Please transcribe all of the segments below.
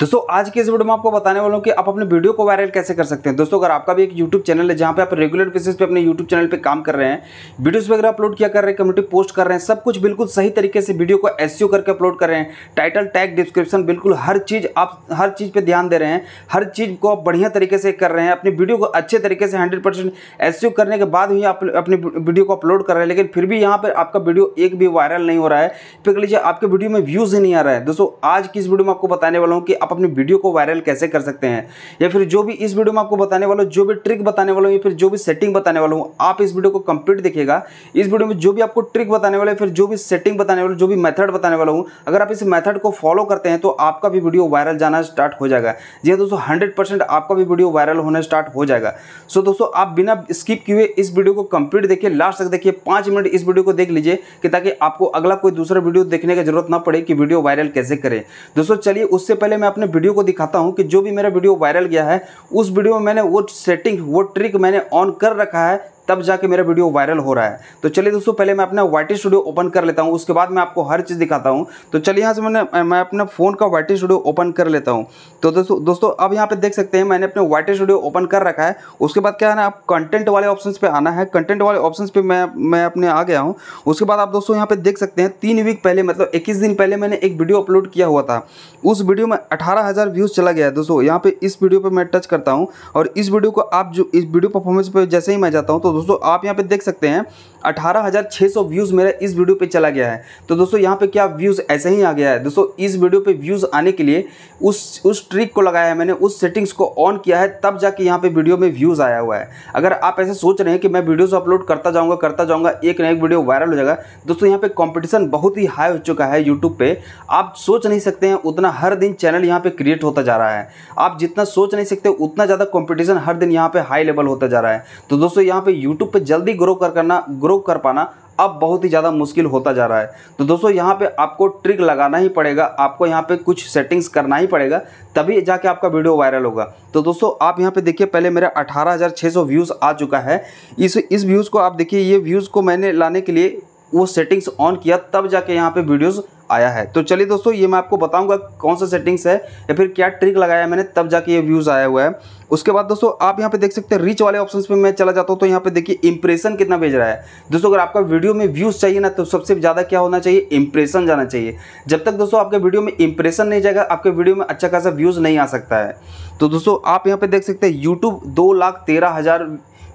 दोस्तों आज के इस वीडियो में आपको बताने वाला हूँ कि आप अपने वीडियो को वायरल कैसे कर सकते हैं दोस्तों अगर आपका भी एक यूट्यूब चैनल है जहाँ पे आप रेगुलर बेसिस पे अपने यूट्यूब चैनल पे काम कर रहे हैं वीडियोस वगैरह अपलोड किया कर रहे हैं कम्युनिटी पोस्ट कर रहे हैं सब कुछ बिल्कुल सही तरीके से वीडियो को एस करके अपलोड कर रहे हैं टाइटल टैग डिस्क्रिप्शन बिल्कुल हर चीज़ आप हर चीज़ पर ध्यान दे रहे हैं हर चीज़ को आप बढ़िया तरीके से कर रहे हैं अपनी वीडियो को अच्छे तरीके से हंड्रेड परसेंट करने के बाद ही आप अपनी वीडियो को अपलोड कर रहे हैं लेकिन फिर भी यहाँ पर आपका वीडियो एक भी वायरल नहीं हो रहा है फिर लीजिए आपके वीडियो में व्यूज़ ही नहीं आ रहा है दोस्तों आज की इस वीडियो में आपको बताने वाला हूँ कि आप अपनी वीडियो को वायरल कैसे कर सकते हैं या फिर जो भी इस वीडियो में आपको बताने वाला हूँ जो भी ट्रिक बताने वाला हूँ या फिर जो भी सेटिंग बताने वाला हूँ आप इस वीडियो को कंप्लीट देखिएगा इस वीडियो में जो भी आपको ट्रिक बताने वाला है फिर जो भी सेटिंग बताने वाला जो भी मेथड बताने वाला हूँ अगर आप इस मेथड को फॉलो करते हैं तो आपका भी वीडियो वायरल जाना स्टार्ट हो जाएगा जी हाँ दोस्तों हंड्रेड आपका भी वीडियो वायरल होना स्टार्ट हो जाएगा सो दोस्तों आप बिना स्किप किए इस वीडियो को कंप्लीट देखिए लास्ट तक देखिए पाँच मिनट इस वीडियो को देख लीजिए कि ताकि आपको अगला कोई दूसरा वीडियो देखने की जरूरत ना पड़े कि वीडियो वायरल कैसे करें दोस्तों चलिए उससे पहले मैं अपने वीडियो को दिखाता हूँ कि जो भी मेरा वीडियो वायरल गया है उस वीडियो में मैंने वो सेटिंग वो ट्रिक मैंने ऑन कर रखा है तब जाके मेरा वीडियो वायरल हो रहा है तो चलिए दोस्तों पहले मैं अपना वाइटी स्टूडियो ओपन कर लेता हूँ उसके बाद मैं आपको हर चीज़ दिखाता हूँ तो चलिए यहाँ से मैंने मैं अपना फ़ोन का वाइटी स्टूडियो ओपन कर लेता हूँ तो दोस्तों दोस्तों अब यहाँ पे देख सकते हैं मैंने अपने वाइटी स्टूडियो ओपन कर रखा है उसके बाद क्या है ना आप कंटेंट वाले ऑप्शन पर आना है कंटेंट वाले ऑप्शन पर मैं मैं अपने आ गया हूँ उसके बाद आप दोस्तों यहाँ पर देख सकते हैं तीन वीक पहले मतलब इक्कीस दिन पहले मैंने एक वीडियो अपलोड किया हुआ था उस वीडियो में अठारह व्यूज़ चला गया है दोस्तों यहाँ पर इस वीडियो पर मैं टच करता हूँ और इस वीडियो को आप जो इस वीडियो परफॉर्मेंस पर जैसे ही मैं जाता हूँ तो दोस्तों आप यहाँ पे देख सकते हैं 18,600 व्यूज़ मेरा इस वीडियो पे चला गया है तो दोस्तों यहाँ पे क्या व्यूज़ ऐसे ही आ गया है दोस्तों इस वीडियो पे व्यूज़ आने के लिए उस उस ट्रिक को लगाया है मैंने उस सेटिंग्स को ऑन किया है तब जाके यहाँ पे वीडियो में व्यूज़ आया हुआ है अगर आप ऐसे सोच रहे हैं कि मैं वीडियोज़ अपलोड करता जाऊँगा करता जाऊँगा एक ना एक वीडियो वायरल हो जाएगा दोस्तों यहाँ पर कॉम्पिटिशन बहुत ही हाई हो चुका है यूट्यूब पर आप सोच नहीं सकते हैं उतना हर दिन चैनल यहाँ पर क्रिएट होता जा रहा है आप जितना सोच नहीं सकते उतना ज़्यादा कॉम्पिटिशन हर दिन यहाँ पर हाई लेवल होता जा रहा है तो दोस्तों यहाँ पर यूट्यूब पर जल्दी ग्रो कर करना ग्रो इम्प्रूव कर पाना अब बहुत ही ज़्यादा मुश्किल होता जा रहा है तो दोस्तों यहाँ पे आपको ट्रिक लगाना ही पड़ेगा आपको यहाँ पे कुछ सेटिंग्स करना ही पड़ेगा तभी जाके आपका वीडियो वायरल होगा तो दोस्तों आप यहाँ पे देखिए पहले मेरा 18,600 व्यूज़ आ चुका है इस इस व्यूज़ को आप देखिए ये व्यूज़ को मैंने लाने के लिए वो सेटिंग्स ऑन किया तब जाके यहाँ पे वीडियोस आया है तो चलिए दोस्तों ये मैं आपको बताऊंगा कौन सा सेटिंग्स है या फिर क्या ट्रिक लगाया मैंने तब जाके ये व्यूज़ आया हुआ है उसके बाद दोस्तों आप यहाँ पे देख सकते हैं रीच वाले ऑप्शन पे मैं चला जाता हूँ तो यहाँ पे देखिए इंप्रेशन कितना भेज रहा है दोस्तों अगर आपका वीडियो में व्यूज़ चाहिए ना तो सबसे ज़्यादा क्या होना चाहिए इंप्रेशन जाना चाहिए जब तक दोस्तों आपके वीडियो में इंप्रेशन नहीं जाएगा आपके वीडियो में अच्छा खासा व्यूज़ नहीं आ सकता है तो दोस्तों आप यहाँ पर देख सकते हैं यूट्यूब दो लाख तेरह हज़ार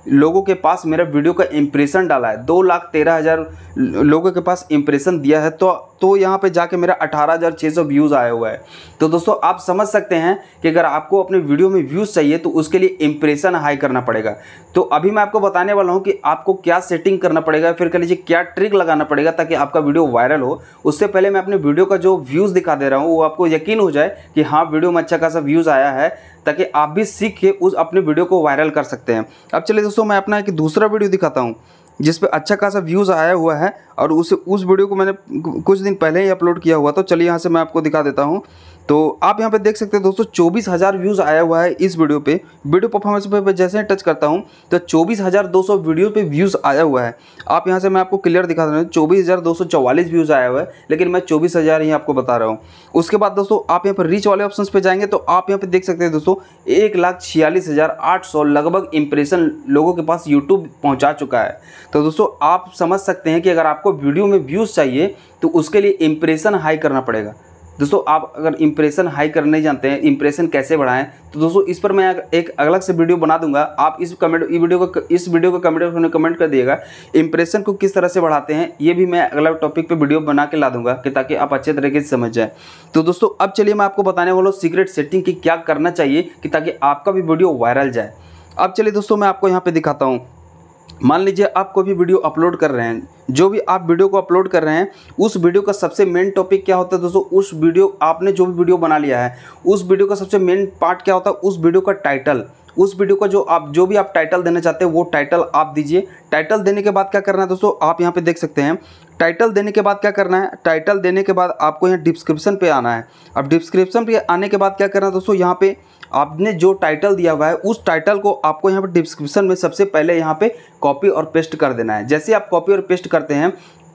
लोगों के पास मेरा वीडियो का इम्प्रेशन डाला है दो लाख तेरह हज़ार लोगों के पास इम्प्रेशन दिया है तो तो यहाँ पे जाके मेरा अठारह हज़ार छः सौ व्यूज़ आया हुआ है तो दोस्तों आप समझ सकते हैं कि अगर आपको अपने वीडियो में व्यूज़ चाहिए तो उसके लिए इम्प्रेशन हाई करना पड़ेगा तो अभी मैं आपको बताने वाला हूँ कि आपको क्या सेटिंग करना पड़ेगा फिर कह लीजिए क्या ट्रिक लगाना पड़ेगा ताकि आपका वीडियो वायरल हो उससे पहले मैं अपने वीडियो का जो व्यूज़ दिखा दे रहा हूँ वो आपको यकीन हो जाए कि हाँ वीडियो में अच्छा खासा व्यूज़ आया है ताकि आप भी सीख के उस अपने वीडियो को वायरल कर सकते हैं अब चलिए दोस्तों मैं अपना एक दूसरा वीडियो दिखाता हूँ जिस पे अच्छा खासा व्यूज़ आया हुआ है और उस उस वीडियो को मैंने कुछ दिन पहले ही अपलोड किया हुआ तो चलिए यहाँ से मैं आपको दिखा देता हूँ तो आप यहाँ पे देख सकते हैं दोस्तों चौबीस हज़ार व्यूज़ आया हुआ है इस वीडियो पे वीडियो परफॉर्मेंस पे जैसे ही टच करता हूँ तो चौबीस हज़ार दो सौ वीडियो पर व्यूज़ आया हुआ है आप यहाँ से मैं आपको क्लियर दिखा रहा हूँ चौबीस हज़ार दो सौ चौवालीस व्यूज़ आया हुआ है लेकिन मैं चौबीस हज़ार ही आपको बता रहा हूँ उसके बाद दोस्तों आप यहाँ पर रीच वाले ऑप्शन पर जाएंगे तो आप यहाँ पर देख सकते हैं दोस्तों एक लाख छियालीस हज़ार आठ सौ लगभग इंप्रेशन लोगों के पास यूट्यूब पहुँचा चुका है तो दोस्तों आप समझ सकते हैं कि अगर आपको वीडियो में व्यूज़ चाहिए तो उसके लिए इम्प्रेशन हाई करना पड़ेगा दोस्तों आप अगर इंप्रेशन हाई करने जानते हैं इम्प्रेशन कैसे बढ़ाएं तो दोस्तों इस पर मैं एक अलग से वीडियो बना दूंगा आप इस कमेंट वीडियो को इस वीडियो को कमेंट में कमेंट कर दिएगा इम्प्रेशन को किस तरह से बढ़ाते हैं ये भी मैं अगला टॉपिक पे वीडियो बना के ला दूंगा कि ताकि आप अच्छे तरीके से समझ जाए तो दोस्तों अब चलिए मैं आपको बताने वाला हूँ सीक्रेट सेटिंग की क्या करना चाहिए कि ताकि आपका भी वीडियो वायरल जाए अब चलिए दोस्तों मैं आपको यहाँ पर दिखाता हूँ मान लीजिए आप कोई भी वीडियो अपलोड कर रहे हैं जो भी आप वीडियो को अपलोड कर रहे हैं उस वीडियो का सबसे मेन टॉपिक क्या होता है दोस्तों उस वीडियो आपने जो भी वीडियो बना लिया है उस वीडियो का सबसे मेन पार्ट क्या होता है उस वीडियो का टाइटल उस वीडियो का जो आप जो भी आप टाइटल देना चाहते हैं वो टाइटल आप दीजिए टाइटल देने के बाद क्या करना है दोस्तों आप यहाँ पे देख सकते हैं टाइटल देने के बाद क्या करना है टाइटल देने के बाद आपको यहाँ डिस्क्रिप्शन पे आना है अब डिस्क्रिप्शन पे आने के बाद क्या करना है दोस्तों यहाँ पे आपने जो टाइटल दिया हुआ है उस टाइटल को आपको यहाँ पर डिस्क्रिप्शन में सबसे पहले यहाँ पे कॉपी और पेस्ट कर देना है जैसे आप कॉपी और पेस्ट करते हैं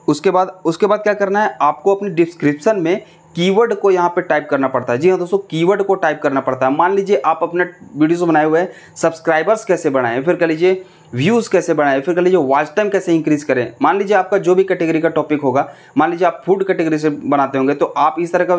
उसके बाद उसके बाद क्या करना है आपको अपने डिस्क्रिप्शन में कीवर्ड को यहाँ पे टाइप करना पड़ता है जी हाँ दोस्तों कीवर्ड को टाइप करना पड़ता है मान लीजिए आप अपने वीडियोस बनाए हुए हैं सब्सक्राइबर्स कैसे बनाएं फिर कह लीजिए व्यूज़ कैसे बढ़ाएं फिर कह लीजिए वॉच टाइम कैसे इंक्रीज़ करें मान लीजिए आपका जो भी कैटेगरी का टॉपिक होगा मान लीजिए आप फूड कैटेगरी से बनाते होंगे तो आप इस तरह का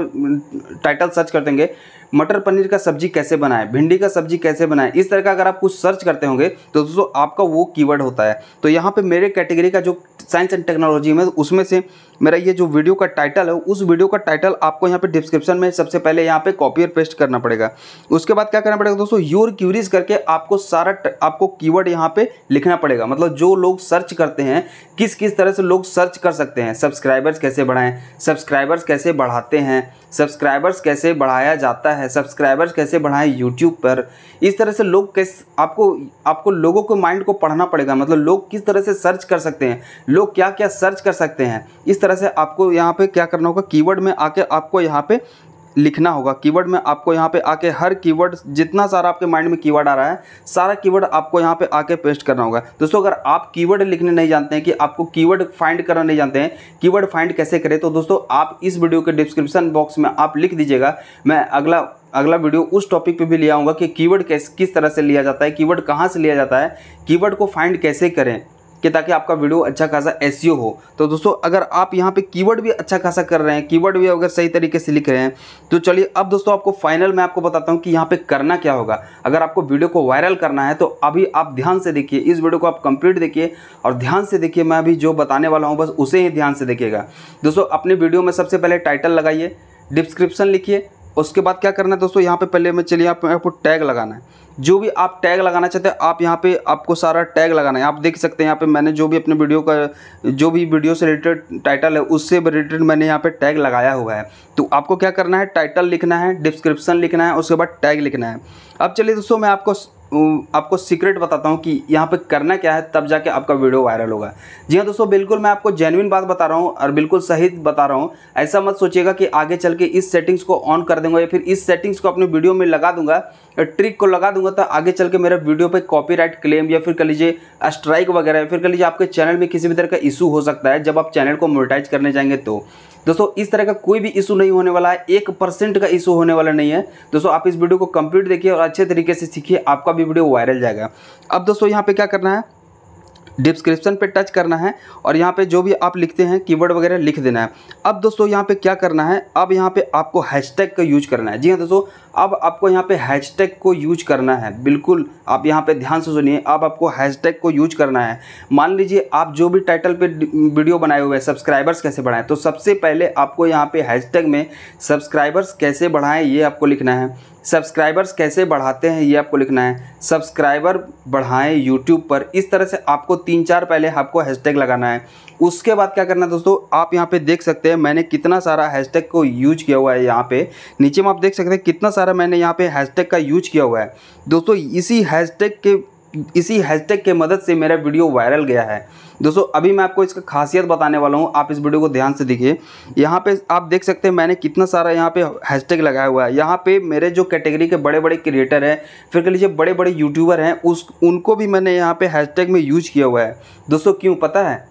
टाइटल सर्च कर देंगे मटर पनीर का सब्जी कैसे बनाए भिंडी का सब्जी कैसे बनाएं इस तरह का अगर आप कुछ सर्च करते होंगे तो दोस्तों आपका वो कीवर्ड होता है तो यहाँ पे मेरे कैटेगरी का जो साइंस एंड टेक्नोलॉजी में उसमें से मेरा ये जो वीडियो का टाइटल है उस वीडियो का टाइटल आपको यहाँ पे डिस्क्रिप्शन में सबसे पहले यहाँ पे कॉपी और पेस्ट करना पड़ेगा उसके बाद क्या करना पड़ेगा दोस्तों योर क्यूरीज करके आपको सारा आपको कीवर्ड यहाँ पे लिखना पड़ेगा मतलब जो लोग सर्च करते हैं किस किस तरह से लोग सर्च कर सकते हैं सब्सक्राइबर्स कैसे बढ़ाएं सब्सक्राइबर्स कैसे बढ़ाते हैं सब्सक्राइबर्स कैसे बढ़ाया जाता है सब्सक्राइबर्स कैसे बढ़ाएं यूट्यूब पर इस तरह से लोग कैसे आपको आपको लोगों को माइंड को पढ़ना पड़ेगा मतलब लोग किस तरह से सर्च कर सकते हैं लोग क्या क्या सर्च कर सकते हैं इस तरह से आपको यहाँ पे क्या करना होगा कीवर्ड में आके आपको यहाँ पे लिखना होगा कीवर्ड में आपको यहाँ पे आके हर कीवर्ड जितना सारा आपके माइंड में कीवर्ड आ रहा है सारा कीवर्ड आपको यहाँ पे आके पेस्ट करना होगा दोस्तों अगर आप कीवर्ड लिखने नहीं जानते हैं कि आपको कीवर्ड फाइंड करना नहीं जानते हैं कीवर्ड फाइंड कैसे करें तो दोस्तों आप इस वीडियो के डिस्क्रिप्शन बॉक्स में आप लिख दीजिएगा मैं अगला अगला वीडियो उस टॉपिक पे भी ले आऊँगा कि कीवर्ड कैसे किस तरह से लिया जाता है कीवर्ड कहाँ से लिया जाता है कीवर्ड को फाइंड कैसे करें कि ताकि आपका वीडियो अच्छा खासा एस e हो तो दोस्तों अगर आप यहाँ पे कीवर्ड भी अच्छा खासा कर रहे हैं कीवर्ड भी अगर सही तरीके से लिख रहे हैं तो चलिए अब दोस्तों आपको फाइनल मैं आपको बताता हूँ कि यहाँ पे करना क्या होगा अगर आपको वीडियो को वायरल करना है तो अभी आप ध्यान से देखिए इस वीडियो को आप कंप्लीट देखिए और ध्यान से देखिए मैं अभी जो बताने वाला हूँ बस उसे ही ध्यान से देखिएगा दोस्तों अपने वीडियो में सबसे पहले टाइटल लगाइए डिस्क्रिप्शन लिखिए उसके बाद क्या करना है दोस्तों यहाँ पे पहले मैं चलिए आप आपको टैग लगाना है जो भी आप टैग लगाना चाहते हैं आप यहाँ पे आपको सारा टैग लगाना है आप देख सकते हैं यहाँ पे मैंने जो भी अपने वीडियो का जो भी वीडियो से रिलेटेड टाइटल है उससे रिलेटेड मैंने यहाँ पे टैग लगाया हुआ है तो आपको क्या करना है टाइटल लिखना है डिस्क्रिप्शन लिखना है उसके बाद टैग लिखना है अब चलिए दोस्तों मैं आपको आपको सीक्रेट बताता हूँ कि यहाँ पे करना क्या है तब जाके आपका वीडियो वायरल होगा जी हाँ दोस्तों बिल्कुल मैं आपको जेनविन बात बता रहा हूँ और बिल्कुल सही बता रहा हूँ ऐसा मत सोचिएगा कि आगे चल के इस सेटिंग्स को ऑन कर दूंगा या फिर इस सेटिंग्स को अपने वीडियो में लगा दूंगा ट्रिक को लगा दूंगा तो आगे चल के मेरे वीडियो पर कॉपी क्लेम या फिर कह लीजिए स्ट्राइक वगैरह या फिर कह लीजिए आपके चैनल में किसी भी तरह का इशू हो सकता है जब आप चैनल को मोनिटाइज करने जाएंगे तो दोस्तों इस तरह का कोई भी इशू नहीं होने वाला है एक परसेंट का इशू होने वाला नहीं है दोस्तों आप इस वीडियो को कंप्लीट देखिए और अच्छे तरीके से सीखिए आपका भी वीडियो वायरल जाएगा अब दोस्तों यहाँ पे क्या करना है डिस्क्रिप्शन पे टच करना है और यहाँ पे जो भी आप लिखते हैं कीवर्ड वगैरह लिख देना है अब दोस्तों यहाँ पे क्या करना है अब यहाँ पे आपको हैशटैग का यूज करना है जी हाँ दोस्तों अब आपको यहाँ पे हैशटैग को यूज करना है बिल्कुल आप यहाँ पे ध्यान से सुनिए अब आपको हैशटैग को यूज करना है मान लीजिए आप जो भी टाइटल पर वीडियो बनाए हुए हैं सब्सक्राइबर्स कैसे बढ़ाएं तो सबसे पहले आपको यहाँ पे हैश में सब्सक्राइबर्स कैसे बढ़ाएं ये आपको लिखना है सब्सक्राइबर्स कैसे बढ़ाते हैं ये आपको लिखना है सब्सक्राइबर बढ़ाएं यूट्यूब पर इस तरह से आपको तीन चार पहले आपको हैशटैग लगाना है उसके बाद क्या करना है दोस्तों आप यहाँ पे देख सकते हैं मैंने कितना सारा हैशटैग को यूज किया हुआ है यहाँ पे नीचे में आप देख सकते हैं कितना सारा मैंने यहाँ पे हैशटैग का यूज किया हुआ है दोस्तों इसी हैशटैग के इसी हैशटैग के मदद से मेरा वीडियो वायरल गया है दोस्तों अभी मैं आपको इसका खासियत बताने वाला हूँ आप इस वीडियो को ध्यान से देखिए यहाँ पे आप देख सकते हैं मैंने कितना सारा यहाँ पे हैशटैग लगाया हुआ है यहाँ पे मेरे जो कैटेगरी के बड़े बड़े क्रिएटर हैं फिर कह लीजिए बड़े बड़े यूट्यूबर हैं उस उनको भी मैंने यहाँ पर हैशटैग में यूज किया हुआ है दोस्तों क्यों पता है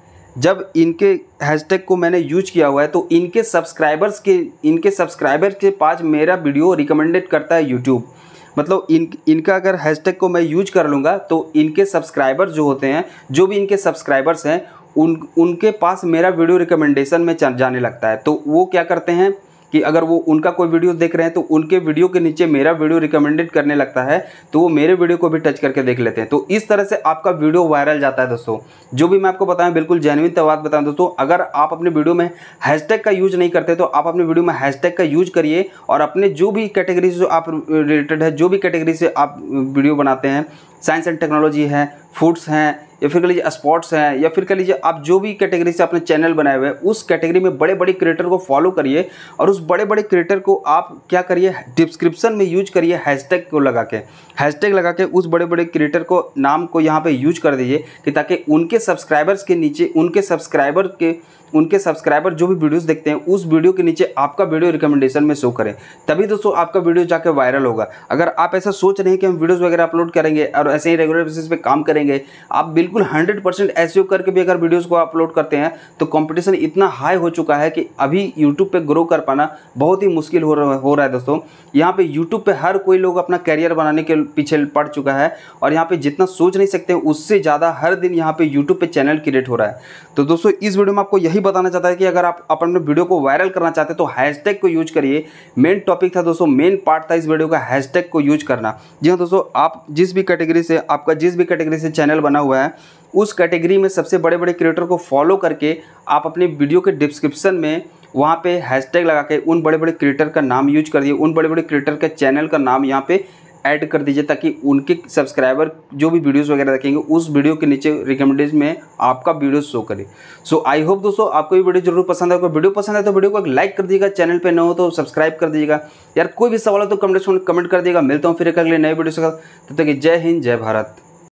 जब इनके हैशटैग को मैंने यूज किया हुआ है तो इनके सब्सक्राइबर्स के इनके सब्सक्राइबर के पास मेरा वीडियो रिकमेंडेड करता है यूट्यूब मतलब इन इनका अगर हैशटैग को मैं यूज कर लूँगा तो इनके सब्सक्राइबर जो होते हैं जो भी इनके सब्सक्राइबर्स हैं उन उनके पास मेरा वीडियो रिकमेंडेशन में जाने लगता है तो वो क्या करते हैं कि अगर वो उनका कोई वीडियो देख रहे हैं तो उनके वीडियो के नीचे मेरा वीडियो रिकमेंडेड करने लगता है तो वो मेरे वीडियो को भी टच करके देख लेते हैं तो इस तरह से आपका वीडियो वायरल जाता है दोस्तों जो भी मैं आपको बताएं बिल्कुल जेनविन बात बताएं दोस्तों अगर आप अपने वीडियो में हैशटैग का यूज नहीं करते तो आप अपने वीडियो में हैशटैग का यूज करिए और अपने जो भी कैटेगरी से आप रिलेटेड है जो भी कैटेगरी से आप वीडियो बनाते हैं साइंस एंड टेक्नोलॉजी है फूड्स हैं या फिर कह लीजिए स्पॉर्ट्स हैं या फिर कह लीजिए आप जो भी कैटेगरी से अपने चैनल बनाए हुए हैं उस कैटेगरी में बड़े बड़े क्रिएटर को फॉलो करिए और उस बड़े बड़े क्रिएटर को आप क्या करिए डिस्क्रिप्शन में यूज करिए हैशटैग को लगा के हैशटैग लगा के उस बड़े बड़े क्रिएटर को नाम को यहाँ पर यूज कर दीजिए कि ताकि उनके सब्सक्राइबर्स के नीचे उनके सब्सक्राइबर के उनके सब्सक्राइबर जो भी वीडियोस देखते हैं उस वीडियो के नीचे आपका वीडियो रिकमेंडेशन में शो करें तभी दोस्तों आपका वीडियो जाकर वायरल होगा अगर आप ऐसा सोच रहे हैं कि हम वीडियोस वगैरह अपलोड करेंगे और ऐसे ही रेगुलर बेसिस पे काम करेंगे आप बिल्कुल बिल्कुल 100 परसेंट ऐसे e करके भी अगर वीडियोस को अपलोड करते हैं तो कंपटीशन इतना हाई हो चुका है कि अभी यूट्यूब पे ग्रो कर पाना बहुत ही मुश्किल हो रहा हो रहा है दोस्तों यहाँ पे यूट्यूब पे हर कोई लोग अपना कैरियर बनाने के पीछे पड़ चुका है और यहाँ पे जितना सोच नहीं सकते उससे ज़्यादा हर दिन यहाँ पे यूट्यूब पर चैनल क्रिएट हो रहा है तो दोस्तों इस वीडियो में आपको यही बताना चाहता है कि अगर आप अपने वीडियो को वायरल करना चाहते हैं तो हैशटैग को यूज करिए मेन टॉपिक था दोस्तों मेन पार्ट था इस वीडियो का हैशटैग को यूज करना जी हाँ दोस्तों आप जिस भी कैटेगरी से आपका जिस भी कैटेगरी से चैनल बना हुआ है उस कैटेगरी में सबसे बड़े बड़े क्रिएटर को फॉलो करके आप अपने वीडियो के डिस्क्रिप्शन में वहाँ पे हैशटैग लगा के उन बड़े बड़े क्रिएटर का नाम यूज कर दिए उन बड़े बड़े क्रिएटर के चैनल का नाम यहाँ पे ऐड कर दीजिए ताकि उनके सब्सक्राइबर जो भी वीडियोस वगैरह देखेंगे उस वीडियो के नीचे रिकमेंडेज में आपका वीडियो शो करे सो आई होप दोस्तों आपको ये वीडियो जरूर पसंद है वीडियो पसंद है तो वीडियो को एक लाइक कर दीजिएगा चैनल पर न हो तो सब्सक्राइब कर दीजिएगा यार कोई भी सवाल हो तो कमेंट कमेंट कर दिएगा मिलता हूँ फिर एक अगले नए वीडियो से तब तक जय हिंद जय भारत